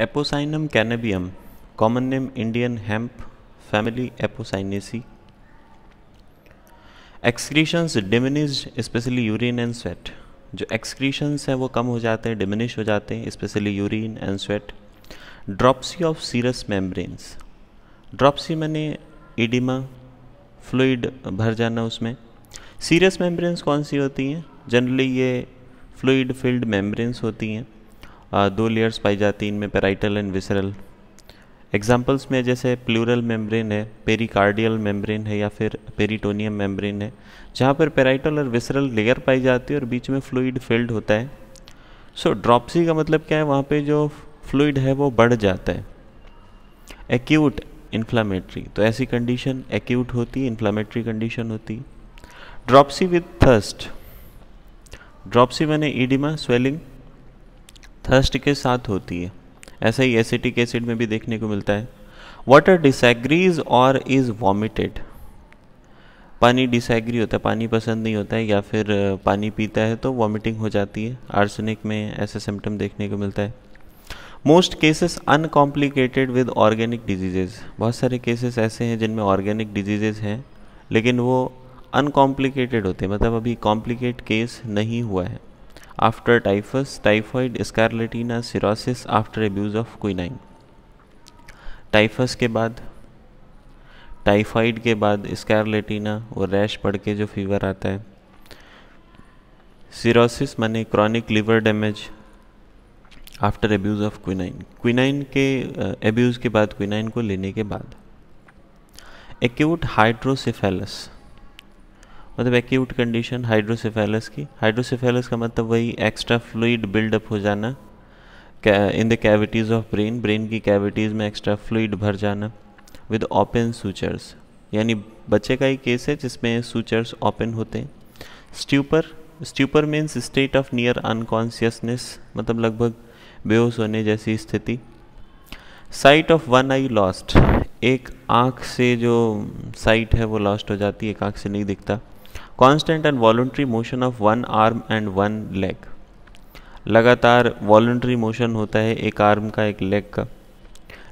Apocynum cannabinum common name Indian hemp family Apocynaceae excretions diminish specially urine and sweat जो excretions हैं वो कम हो जाते हैं डिमिनिश हो जाते हैं specially urine and sweat dropsy of serous membranes dropsy मैंने इडिमा फ्लूड भर जाना उसमें सीरियस मेम्ब्रेन्स कौन सी होती हैं जनरली ये फ्लूड फिल्ड मेम्ब्रेन्स होती हैं दो लेयर्स पाई जाती हैं इनमें पेराइटल एंड विसरल एग्जाम्पल्स में जैसे प्लूरल मेम्ब्रेन है पेरिकार्डियल मेम्ब्रेन है या फिर पेरिटोनियम मेम्ब्रेन है जहाँ पर पेराइटल और विसरल लेयर पाई जाती है और बीच में फ्लूड फिल्ड होता है सो so, ड्रॉपसी का मतलब क्या है वहाँ पे जो फ्लूड है वो बढ़ जाता है एक्यूट इन्फ्लामेटरी तो ऐसी कंडीशन एक्यूट होती है इन्फ्लामेटरी कंडीशन होती ड्रॉपसी विथ थर्स्ट ड्रॉपसी मैंने ईडिमा स्वेलिंग थर्स्ट के साथ होती है ऐसा ही एसिटिक एसिड में भी देखने को मिलता है वाटर डिसग्रीज और इज वॉमिटेड पानी डिसग्री होता है पानी पसंद नहीं होता है या फिर पानी पीता है तो वॉमिटिंग हो जाती है आर्सेनिक में ऐसे सिम्टम देखने को मिलता है most cases uncomplicated with organic diseases बहुत सारे केसेस ऐसे हैं जिनमें ऑर्गेनिक डिजीजेज हैं लेकिन वो अनकॉम्प्लिकेटेड होते हैं मतलब अभी कॉम्प्लिकेट केस नहीं हुआ है after typhus, typhoid, scarlatina, cirrhosis after abuse of quinine. Typhus के बाद टाइफाइड के बाद स्कारलेटिना और रैश पड़ के जो फीवर आता है सिरोसिस माने chronic liver damage after abuse of quinine quinine के एब्यूज़ के बाद क्विनाइन को लेने के बाद एक्यूट हाइड्रोसिफेलस मतलब एक्यूट कंडीशन हाइड्रोसिफेलस की हाइड्रोसिफेलस का मतलब वही एक्स्ट्रा फ्लूड बिल्डअप हो जाना in the cavities of brain brain की कैविटीज़ में एक्स्ट्रा फ्लूड भर जाना विद ओपन सूचर्स यानी बच्चे का ही केस है जिसमें सूचर्स ओपन होते हैं stupor stupor means state of near unconsciousness मतलब लगभग बेहोश होने जैसी स्थिति sight of one eye lost एक आँख से जो साइट है वो लॉस्ट हो जाती है एक आँख से नहीं दिखता constant and voluntary motion of one arm and one leg लगातार वॉल्ट्री मोशन होता है एक आर्म का एक लेग का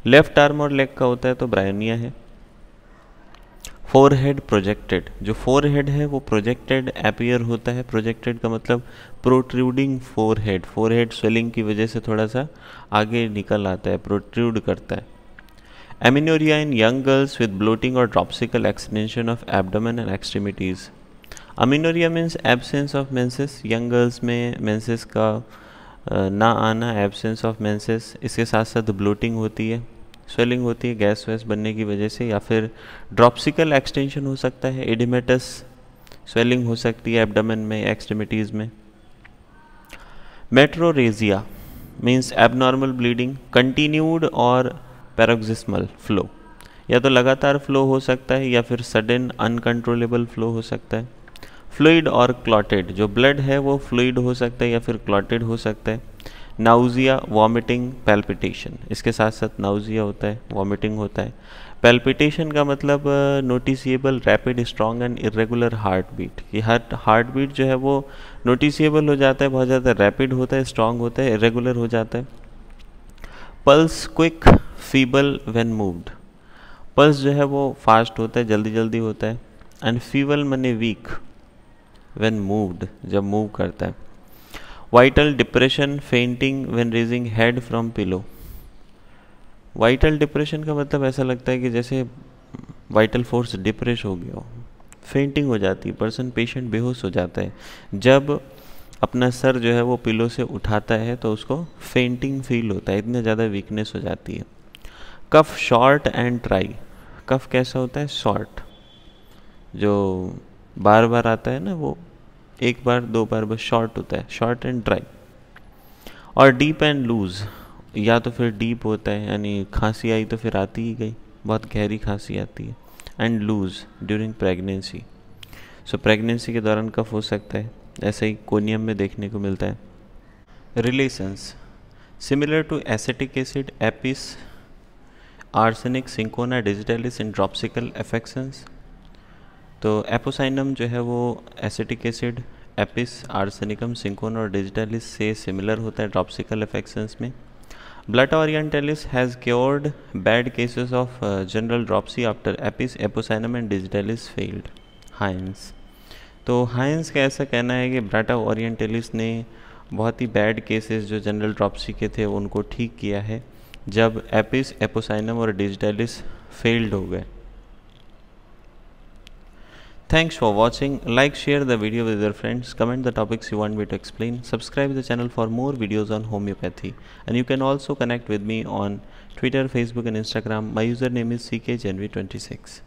लेफ्ट आर्म और लेग का होता है तो ब्रायनिया है फोर हेड प्रोजेक्टेड जो फोर हेड है वो प्रोजेक्टेड एपियर होता है प्रोजेक्टेड का मतलब protruding forehead forehead swelling की वजह से थोड़ा सा आगे निकल आता है प्रोट्रूड करता है amenorrhoea in young girls with bloating और dropsical extension of abdomen and extremities amenorrhoea means absence of menses young girls में मेंसेस का ना आना एबसेंस ऑफ मेंसेस इसके साथ साथ ब्लोटिंग होती है स्वेलिंग होती है गैस वैस बनने की वजह से या फिर ड्रॉप्सिकल एक्सटेंशन हो सकता है एडिमेटस स्वेलिंग हो सकती है एबडमन में एक्सट्रीमिटीज़ में metrorrhagia means abnormal bleeding continued और पैरोक्सिस्मल फ्लो या तो लगातार फ्लो हो सकता है या फिर सडन अनकंट्रोलेबल फ्लो हो सकता है फ्लूड और क्लॉटेड जो ब्लड है वो फ्लूड हो सकता है या फिर क्लॉटेड हो सकता है नाउजिया वॉमिटिंग पैल्पिटेशन इसके साथ साथ नाउजिया होता है वॉमिटिंग होता है पैल्पिटेशन का मतलब noticeable rapid strong and irregular heart beat ये हार्ट हार्ट बीट जो है वो नोटिसिएबल हो जाता है बहुत ज़्यादा रैपिड होता है स्ट्रॉन्ग होता है इरेगुलर हो जाता है pulse quick feeble when moved pulse जो है वो फास्ट होता है जल्दी जल्दी होता है एंड फीबल मने वीक वेन मूवड जब मूव करता है vital depression fainting when raising head from pillow vital depression का मतलब ऐसा लगता है कि जैसे वाइटल फोर्स डिप्रेस हो गया हो फेंटिंग हो जाती है पर्सन पेशेंट बेहोश हो जाता है जब अपना सर जो है वो पिलो से उठाता है तो उसको फेंटिंग फील होता है इतने ज़्यादा वीकनेस हो जाती है cough short and dry cough कैसा होता है शॉर्ट जो बार बार आता है ना वो एक बार दो बार बस शॉर्ट होता है शॉर्ट एंड ड्राई और डीप एंड लूज या तो फिर डीप होता है यानी खांसी आई तो फिर आती ही गई बहुत गहरी खांसी आती है and loose during pregnancy so pregnancy के दौरान कफ हो सकता है ऐसा ही कोनियम में देखने को मिलता है relations similar to acetic acid apis arsenic cinchona digitalis in dropsical affections तो एपोसाइनम जो है वो acetic acid apis arsenicum cinchona और डिजिटलिस से सिमिलर होता है ड्रॉपसिकल इफेक्शंस में blatta orientalis has cured bad cases of general dropsy after apis apocynum and digitalis failed हाइंस तो हाइंस का ऐसा कहना है कि ब्राटा ओरिएंटेलिस ने बहुत ही बैड केसेस जो जनरल ड्रॉपसी के थे उनको ठीक किया है जब एपिस एपोसाइनम और डिजिटलिस फेल्ड हो गए Thanks for watching. Like, share the video with your friends, comment the topics you want me to explain, subscribe the channel for more videos on homeopathy. And you can also connect with me on Twitter, Facebook and Instagram. My username is ckgenvi26.